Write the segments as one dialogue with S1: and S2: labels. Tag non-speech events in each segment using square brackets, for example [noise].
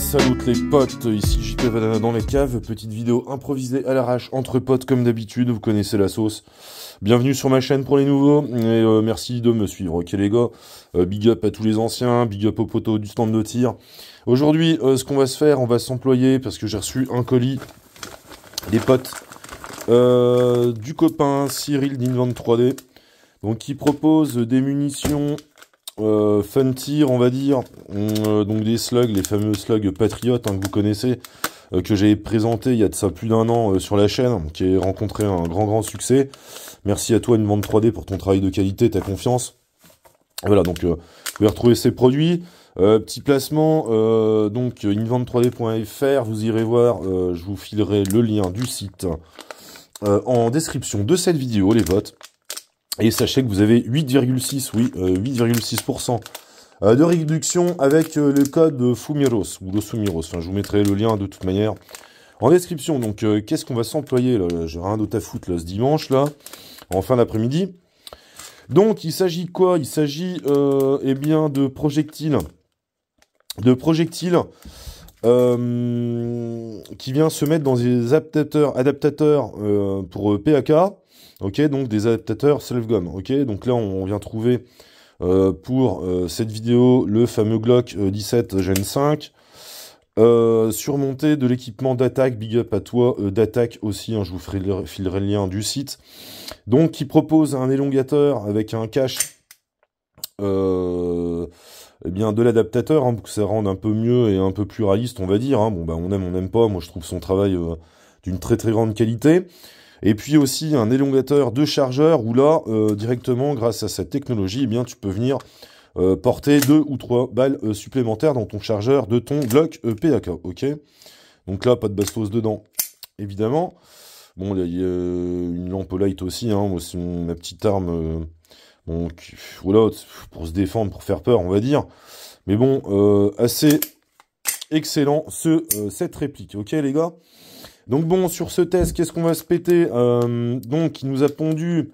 S1: salut les potes, ici JP dans les caves, petite vidéo improvisée à l'arrache entre potes comme d'habitude, vous connaissez la sauce. Bienvenue sur ma chaîne pour les nouveaux, et euh, merci de me suivre, ok les gars. Euh, big up à tous les anciens, big up aux poteaux du stand de tir. Aujourd'hui, euh, ce qu'on va se faire, on va s'employer, parce que j'ai reçu un colis des potes du copain Cyril d'Invent 3D, donc qui propose des munitions euh, fun tir, on va dire, mm, euh, donc des slugs, les fameux slugs patriotes hein, que vous connaissez, euh, que j'ai présenté il y a de ça plus d'un an sur la chaîne, qui a rencontré un grand grand succès. Merci à toi, une 3D, pour ton travail de qualité, ta confiance. Voilà, donc vous pouvez retrouver ces produits. petit placement, donc invent3d.fr, vous irez voir, je vous filerai le lien du site en description de cette vidéo, les votes. Et sachez que vous avez 8,6, oui, 8,6% euh, euh, de réduction avec euh, le code Fumiros ou le Sumiros. je vous mettrai le lien de toute manière en description. Donc, qu'est-ce qu'on va s'employer là J'ai rien d'autre à foutre ce dimanche là, en fin d'après-midi. Donc, il s'agit de quoi Il s'agit eh bien de projectiles, de projectiles qui vient se mettre dans des adaptateurs, adaptateurs pour PAK Ok, donc des adaptateurs self-gum. Ok, donc là on vient trouver euh, pour euh, cette vidéo le fameux Glock 17 euh, Gen 5. surmonté de l'équipement d'attaque, big up à toi, d'attaque aussi, hein, je vous ferai filerai le lien du site. Donc qui propose un élongateur avec un cache eh bien, de l'adaptateur, hein, pour que ça rende un peu mieux et un peu plus réaliste, on va dire. Hein. Bon, bah, on aime, on n'aime pas. Moi, je trouve son travail d'une très très grande qualité. Et puis aussi un élongateur de chargeur où là, euh, directement, grâce à cette technologie, eh bien, tu peux venir euh, porter deux ou trois balles euh, supplémentaires dans ton chargeur de ton Glock PAK. Ok Donc là, pas de bastos dedans, évidemment. Bon, il y a une lampe light aussi. Hein, c'est ma petite arme. donc pour se défendre, pour faire peur, on va dire. Mais bon, assez excellent ce, cette réplique. Ok, les gars donc bon, sur ce test, qu'est-ce qu'on va se péter euh, Donc, il nous a pondu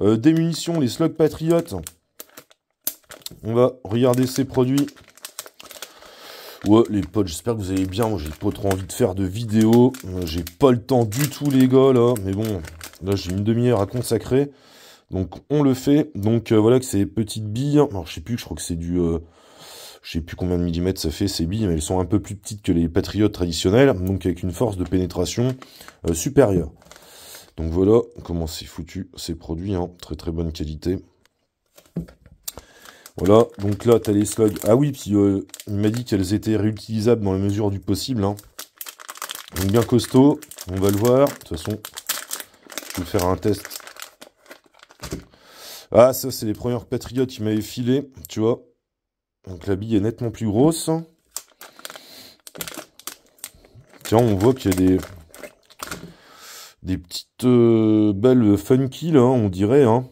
S1: euh, des munitions, les slugs patriotes. On va regarder ces produits. Ouais, les potes, j'espère que vous allez bien. Moi, j'ai pas trop envie de faire de vidéos. Euh, j'ai pas le temps du tout, les gars, là. Mais bon, là, j'ai une demi-heure à consacrer. Donc, on le fait. Donc, voilà que ces petites billes. Alors, je sais plus, je crois que c'est du je sais plus combien de millimètres ça fait ces billes, mais elles sont un peu plus petites que les patriotes traditionnels, donc avec une force de pénétration euh, supérieure. Donc voilà comment c'est foutu ces produits, hein. très très bonne qualité. Voilà, donc là t'as les slugs. Ah oui, puis euh, il m'a dit qu'elles étaient réutilisables dans la mesure du possible. Hein. Donc bien costaud, on va le voir. De toute façon, je vais faire un test. Ah ça c'est les premières patriotes qui m'avait filé, tu vois. Donc la bille est nettement plus grosse. Tiens, on voit qu'il y a des, des petites euh, belles balles funky, là, on dirait. Hein.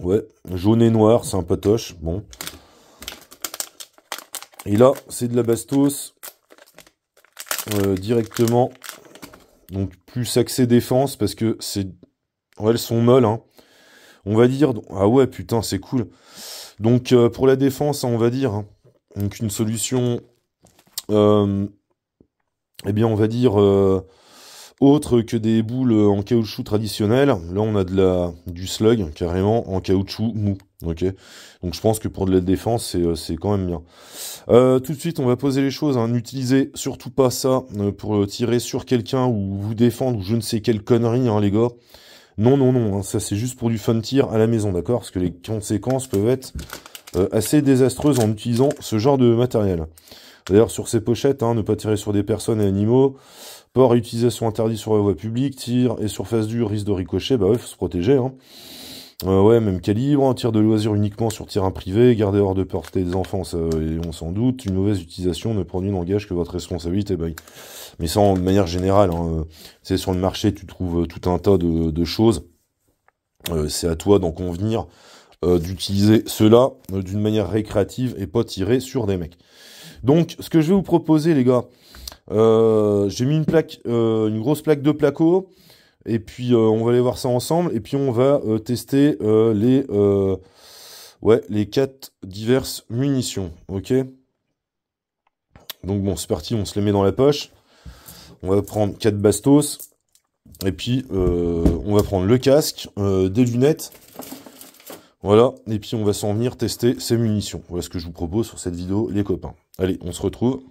S1: Ouais, jaune et noir, c'est un patoche. Bon. Et là, c'est de la bastos euh, directement. Donc plus accès défense parce que c'est. Ouais, elles sont molles. Hein. On va dire. Ah ouais, putain, c'est cool. Donc euh, pour la défense, hein, on va dire, hein, donc une solution, euh, eh bien on va dire euh, autre que des boules en caoutchouc traditionnel. Là on a de la du slug carrément en caoutchouc mou. donc je pense que pour de la défense c'est quand même bien. tout de suite on va poser les choses. Hein. N'utilisez surtout pas ça pour tirer sur quelqu'un ou vous défendre ou je ne sais quelle connerie hein, les gars. Non, non, non, hein, ça c'est juste pour du fun tir à la maison, d'accord Parce que les conséquences peuvent être euh, assez désastreuses en utilisant ce genre de matériel. D'ailleurs, sur ces pochettes, hein, ne pas tirer sur des personnes et animaux, port et utilisation interdite sur la voie publique, tir et surface dure, risque de ricocher, bah ouais, faut se protéger, hein. Euh, ouais, même calibre, un tir de loisir uniquement sur terrain privé, garder hors de portée des enfants, ça, et on s'en doute, une mauvaise utilisation ne produit n'engage que votre responsabilité. mais ça, de manière générale, hein, euh, c'est sur le marché, tu trouves euh, tout un tas de, choses. c'est à toi d'en convenir, d'utiliser cela d'une manière récréative et pas tirer sur des mecs. Donc, ce que je vais vous proposer, les gars, j'ai mis une plaque, une grosse plaque de placo. Et puis euh, on va aller voir ça ensemble. Et puis on va euh, tester euh, les, ouais, les quatre diverses munitions. Ok Donc bon, c'est parti, on se les met dans la poche. On va prendre quatre bastos. Et puis on va prendre le casque, des lunettes. Voilà, et puis on va s'en venir tester ces munitions. Voilà ce que je vous propose sur cette vidéo, les copains. Allez, on se retrouve.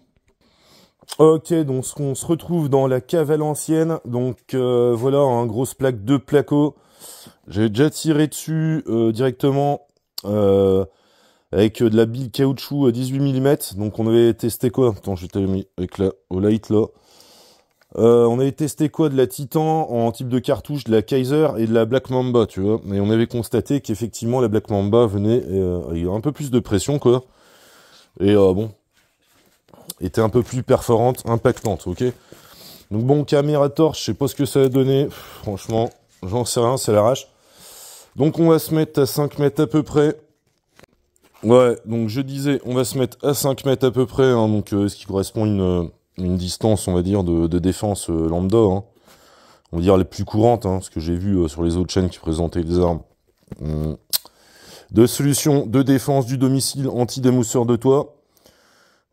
S1: Ok, donc on se retrouve dans la cave ancienne, Donc euh, voilà, un hein, grosse plaque de placo. J'ai déjà tiré dessus euh, directement euh, avec de la bille caoutchouc à 18 mm. Donc on avait testé quoi Attends, je mis avec la Olight light là. on avait testé quoi de la Titan en type de cartouche, de la Kaiser et de la Black Mamba, tu vois. Et on avait constaté qu'effectivement la Black Mamba venait avec un peu plus de pression quoi. Et bon, était un peu plus perforante, impactante, ok Donc bon, caméra torche, je sais pas ce que ça va donner. franchement, j'en sais rien, c'est l'arrache. Donc on va se mettre à 5 mètres à peu près. Ouais, donc je disais, on va se mettre à 5 mètres à peu près, hein, donc euh, ce qui correspond à euh, une, distance, on va dire, de, défense euh, lambda, hein. on va dire les plus courantes, hein, ce que j'ai vu sur les autres chaînes qui présentaient les armes. Hmm. De solutions de défense du domicile anti-démousseur de toit,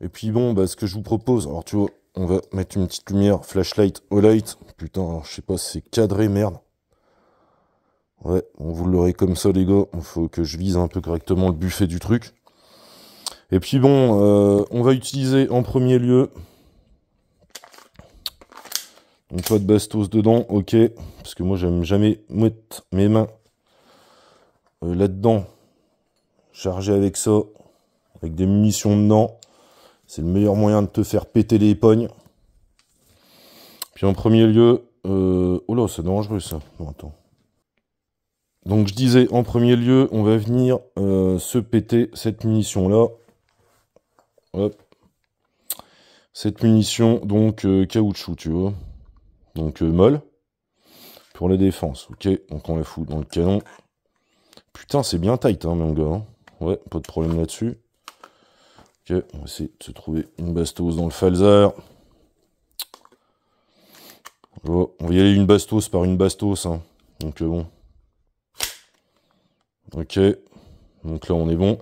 S1: et puis bon, bah, ce que je vous propose, alors tu vois, on va mettre une petite lumière, flashlight, light. Putain, je sais pas, c'est cadré, merde. Ouais, on vous l'aurez comme ça, les gars. Il faut que je vise un peu correctement le buffet du truc. Et puis bon, euh, on va utiliser en premier lieu... une pas de bastos dedans, ok. Parce que moi, j'aime jamais mettre mes mains euh, là-dedans. Chargé avec ça, avec des munitions dedans. C'est le meilleur moyen de te faire péter les pognes. Puis en premier lieu, euh, oh là, c'est dangereux ça. Non, attends. Donc je disais, en premier lieu, on va venir euh, se péter cette munition-là. Hop. Cette munition, donc, euh, caoutchouc, tu vois. Donc, molle. Pour la défense, ok Donc, on la fout dans le canon. Putain, c'est bien tight, hein, mon gars. Hein. Ouais, pas de problème là-dessus. Ok, on va essayer de se trouver une bastos dans le Falzer. On va y aller une bastos par une bastos. Hein. Donc euh, bon. Ok. Donc là, on est bon.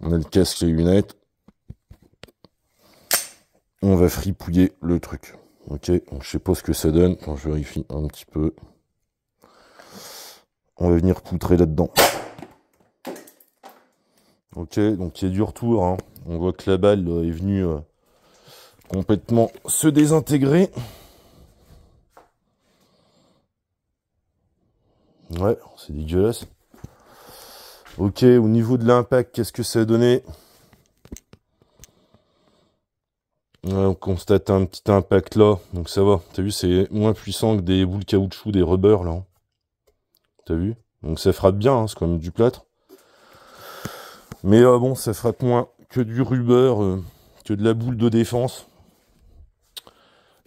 S1: On a le casque, les lunettes. On va fripouiller le truc. Ok, je ne sais pas ce que ça donne. je vérifie un petit peu. On va venir poutrer là-dedans. Ok, donc il y a du retour. On voit que la balle euh, est venue euh, complètement se désintégrer. Ouais, c'est dégueulasse. Ok, au niveau de l'impact, qu'est-ce que ça a donné On constate un petit impact là, donc ça va. T'as vu, c'est moins puissant que des boules caoutchouc, des rubbers là. Hein. T'as vu Donc ça frappe bien, hein, c'est quand même du plâtre. Mais euh, bon, ça frappe moins que du rubber, euh, que de la boule de défense.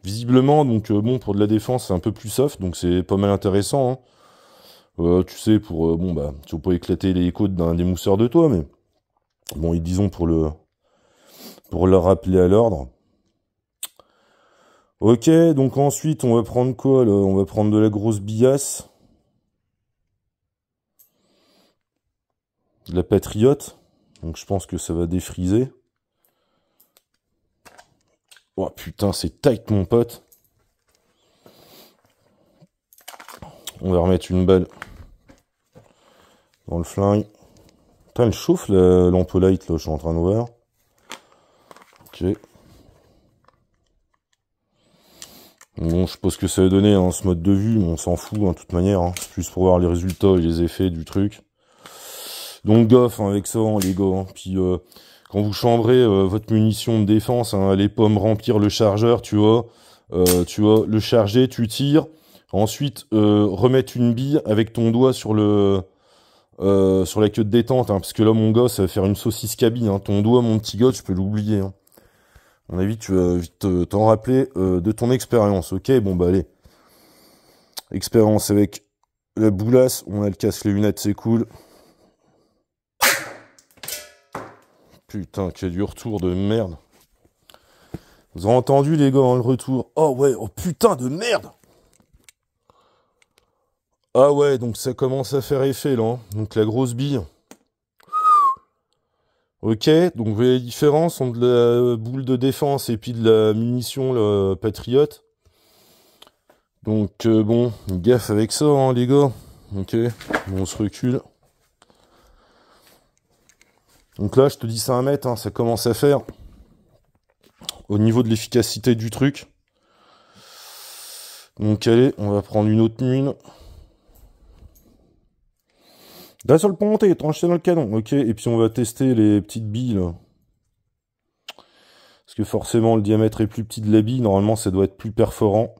S1: Visiblement, donc euh, bon, pour de la défense, c'est un peu plus soft, donc c'est pas mal intéressant. Hein. tu sais, pour bon bah, tu peux éclater les côtes d'un mousseurs de toit, mais bon, disons pour le pour le rappeler à l'ordre. Ok, donc ensuite on va prendre quoi On va prendre de la grosse billasse, de la patriote. Donc je pense que ça va défriser. Oh putain, c'est tight mon pote. On va remettre une balle dans le flingue. Putain, elle chauffe light là, je suis en train d'ouvrir. Ok. Bon, je pense que ça va donner, en hein, ce mode de vue, mais on s'en fout, hein, de toute manière. Hein. C'est plus pour voir les résultats et les effets du truc. Donc gaffe avec ça, hein, les hein. Puis euh, quand vous chambrez euh, votre munition de défense, hein, les pommes remplir le chargeur, tu vois. Euh, tu vois, le charger, tu tires. Ensuite, remettre une bille avec ton doigt sur le sur la queue de détente, hein, parce que là, mon gars, ça va faire une saucisse cabine. Ton doigt, mon petit gosse, je peux l'oublier. On À mon avis, tu vas t'en rappeler de ton expérience. Ok, bon bah allez. Expérience avec la boulasse, on a le casque, les lunettes, c'est cool. Putain, qu'il y a du retour de merde. Vous avez entendu les gars, hein, le retour Oh ouais, oh putain de merde Ah ouais, donc ça commence à faire effet là. Hein. Donc la grosse bille. Ok, donc vous voyez la différence entre la boule de défense et puis de la munition le patriote. Donc euh, bon, gaffe avec ça hein, les gars. Ok, on se recule. Donc là, je te dis ça à mettre, hein, ça commence à faire. Au niveau de l'efficacité du truc. Donc allez, on va prendre une autre mine. D'un sur le pont monté, tranché dans le canon. Ok, et puis on va tester les petites billes Parce que forcément le diamètre est plus petit de la bille, normalement ça doit être plus perforant.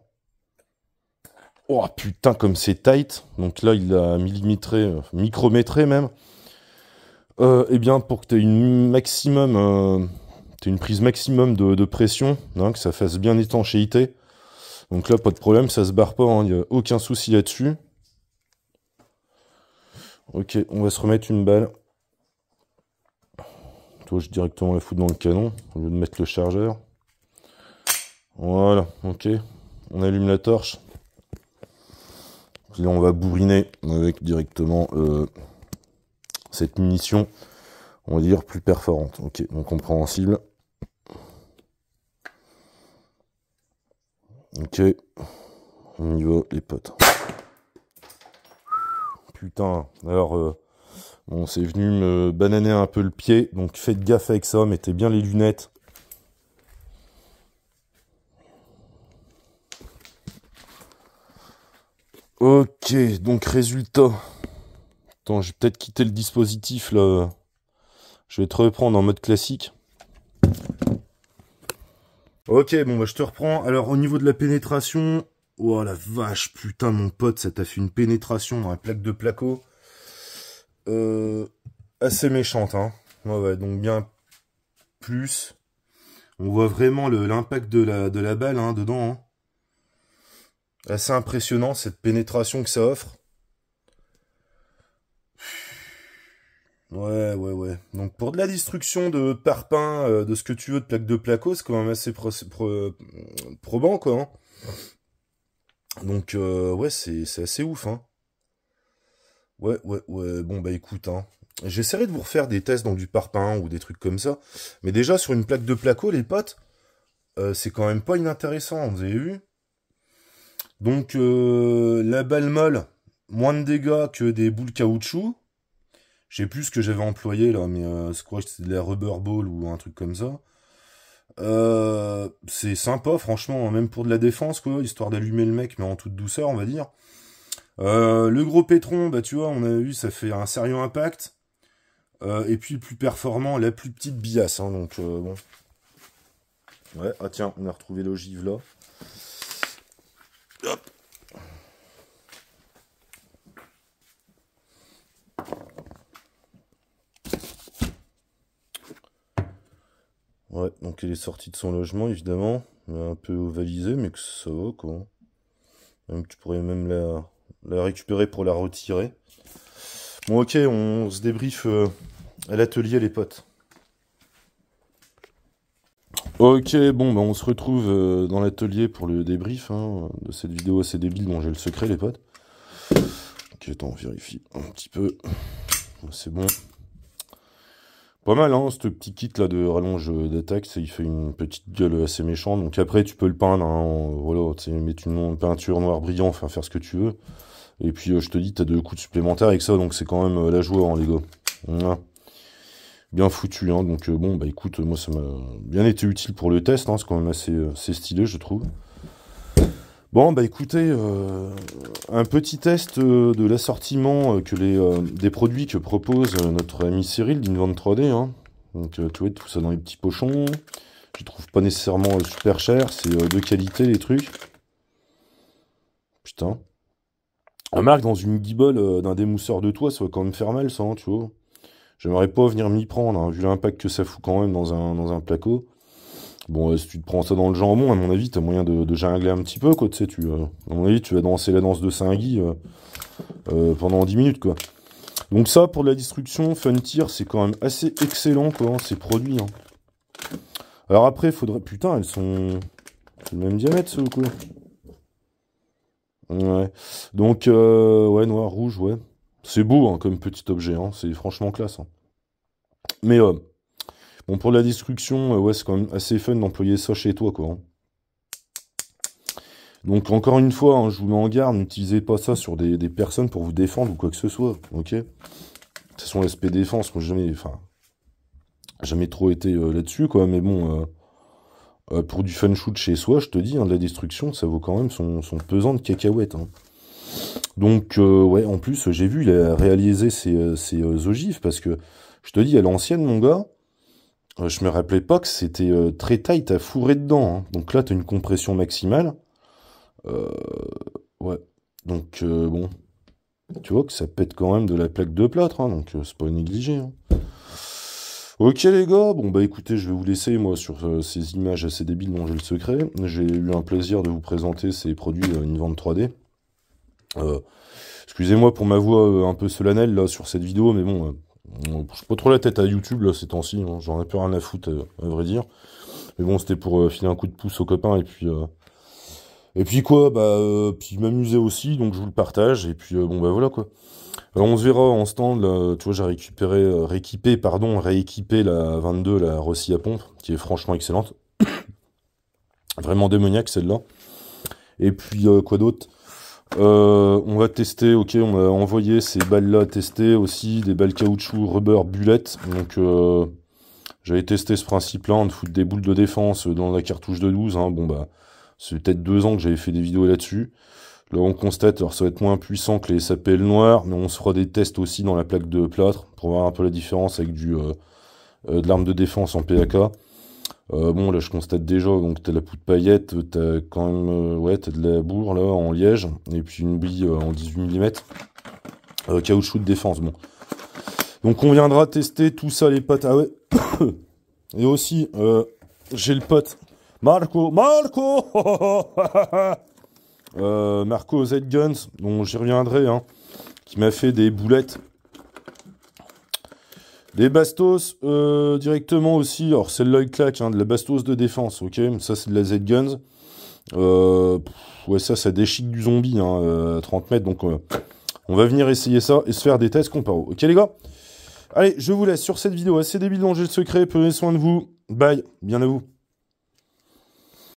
S1: Oh putain comme c'est tight. Donc là il a millimétré, euh, micrométré même. Euh, eh bien, pour que tu aies une maximum, euh, une prise maximum de, pression, hein, que ça fasse bien étanchéité. Donc là, pas de problème, ça se barre pas, il hein, n'y a aucun souci là-dessus. Ok, on va se remettre une balle. Toi, je directement la foutre dans le canon, au lieu de mettre le chargeur. Voilà, ok. On allume la torche. Là, on va bourriner avec directement euh, cette munition, on va dire, plus performante. Ok, donc compréhensible. Ok, on y va les potes. Putain, alors euh, bon, c'est venu me bananer un peu le pied, donc faites gaffe avec ça, mettez bien les lunettes. Ok, donc résultat. Attends, je vais peut-être quitter le dispositif là. Je vais te reprendre en mode classique. Ok, bon bah je te reprends. Alors au niveau de la pénétration, oh la vache, putain mon pote, ça t'a fait une pénétration dans la plaque de placo. Euh, assez méchante, hein. Ouais, ouais, donc bien plus. On voit vraiment l'impact de la, balle hein, dedans. Hein. Assez impressionnant cette pénétration que ça offre. Ouais, ouais, ouais. Donc pour de la destruction de parpaing, euh, de ce que tu veux, de plaque de placo, c'est quand même assez probant, quoi. Hein. Donc euh, ouais, c'est assez ouf, hein. Ouais, ouais, ouais. Bon, bah écoute, hein. J'essaierai de vous refaire des tests dans du parpaing ou des trucs comme ça. Mais déjà, sur une plaque de placo, les potes, euh, c'est quand même pas inintéressant, vous avez vu Donc, la balle molle, moins de dégâts que des boules caoutchouc. Je sais plus ce que j'avais employé là, mais euh, squash c'est de la rubber ball ou un truc comme ça. Euh, c'est sympa, franchement, même pour de la défense, quoi, histoire d'allumer le mec, mais en toute douceur, on va dire. Euh, le gros pétron, bah tu vois, on a vu, ça fait un sérieux impact. Euh, et puis le plus performant, la plus petite biasse, hein, donc Ouais, ah tiens, on a retrouvé l'ogive là. elle est sortie de son logement, évidemment. Un peu ovalisée, mais que ça va, quoi. Même, tu pourrais même la, la récupérer pour la retirer. Bon, ok, on se débriefe euh, à l'atelier, les potes. Ok, bon, bah on se retrouve euh, dans l'atelier pour le débrief hein, de cette vidéo assez débile. dont j'ai le secret, les potes. Ok, attends, on vérifie un petit peu. C'est bon. Pas mal, hein, ce petit kit là de rallonge euh, d'attaque, il fait une petite gueule assez méchante. Donc après, tu peux le peindre, hein, en voilà, tu mettre une peinture noire brillant, enfin faire ce que tu veux. Et puis euh, je te dis, as deux coups supplémentaires avec ça, donc c'est quand même euh, la joie, hein, les gars. Hein. Bien foutu, hein. donc bon, bah écoute, moi ça m'a bien été utile pour le test, hein, c'est quand même assez stylé, je trouve. Bon, bah écoutez, euh, un petit test euh, de l'assortiment euh, des produits que propose notre ami Cyril d'Invent 3D. Hein. Donc, tu vois, tout ça dans les petits pochons. Je trouve pas nécessairement super cher, c'est de qualité les trucs. Putain. Remarque, dans une guibole d'un démousseur de toit, ça va quand même faire mal, ça, hein, tu vois. J'aimerais pas venir m'y prendre, hein, vu l'impact que ça fout quand même dans un, dans un placo. Bon, euh, si tu te prends ça dans le jambon, à mon avis, t'as moyen de, de, jungler un petit peu, quoi, tu sais, tu... Euh, à mon avis, tu vas danser la danse de Saint-Guy euh, pendant 10 minutes, quoi. Donc ça, pour la destruction, Fun Tier, c'est quand même assez excellent, quoi, hein, ces produits. Hein. Alors après, faudrait... Putain, elles sont... C'est le même diamètre, ce quoi. Ouais. Donc, euh, ouais, noir, rouge, ouais. C'est beau, hein, comme petit objet. hein. C'est franchement classe. Hein. Mais, euh, Bon, pour la destruction, euh, ouais, c'est quand même assez fun d'employer ça chez toi, quoi. Hein. Donc, encore une fois, hein, je vous mets en garde, n'utilisez pas ça sur des, personnes pour vous défendre ou quoi que ce soit, ok De toute façon, l'aspect défense, moi, jamais, enfin, jamais trop été euh, là-dessus, quoi, mais bon, euh, pour du fun shoot chez soi, je te dis, hein, de la destruction, ça vaut quand même son, pesant de cacahuète. Donc, ouais, en plus, j'ai vu, il a réalisé ses, ogives, parce que, je te dis, à l'ancienne, mon gars, euh, je me rappelais pas que c'était euh, très tight à fourrer dedans. Hein. Donc là, tu as une compression maximale. Euh, ouais. Donc bon, tu vois que ça pète quand même de la plaque de plâtre, hein, donc ce c'est pas négligé. Hein. Ok les gars, bon bah écoutez, je vais vous laisser moi sur ces images assez débiles dont j'ai le secret. J'ai eu un plaisir de vous présenter ces produits une vente 3D. Excusez-moi pour ma voix un peu solennelle là sur cette vidéo, mais bon, je bouge pas trop la tête à YouTube ces temps-ci, hein. j'en ai plus rien à foutre euh, à vrai dire. Mais bon, c'était pour euh, filer un coup de pouce aux copains et puis euh, et puis quoi, bah puis m'amuser aussi, donc je vous le partage et puis bon bah voilà quoi. Alors, on se verra en stand tu vois, j'ai récupéré rééquipé pardon, rééquipé la 22 la Rossi à pompe qui est franchement excellente. [coughs] Vraiment démoniaque celle-là. Et puis quoi d'autre euh, on va tester, ok, on a envoyé ces balles-là tester aussi, des balles caoutchouc, rubber, bullet. Donc euh, j'avais testé ce principe-là, on hein, de foutre des boules de défense dans la cartouche de 12. Hein. Bon bah, c'est peut-être deux ans que j'avais fait des vidéos là-dessus. Là on constate, alors ça va être moins puissant que les SAPL noirs, mais on se fera des tests aussi dans la plaque de plâtre pour voir un peu la différence avec du euh, de l'arme de défense en PAK. Euh, bon, là, je constate déjà, donc t'as la poudre paillette, t'as quand même, euh, ouais, t'as de la bourre là en liège, et puis une bille euh, en 18 mm, caoutchouc de défense. Bon, donc on viendra tester tout ça, les potes. Ah ouais, [coughs] et aussi, j'ai le pote Marco, Marco, [laughs] Marco Z Guns, dont j'y reviendrai, hein, qui m'a fait des boulettes les bastos, euh, directement aussi, alors c'est le claque, hein, de la bastos de défense, ok Ça, c'est de la Z-Guns. Euh, ouais, ça, ça déchique du zombie, hein, euh, à 30 mètres, donc on va venir essayer ça et se faire des tests comparo. Ok, les gars Allez, je vous laisse sur cette vidéo assez débile de j'ai le secret, prenez soin de vous, bye, bien à vous.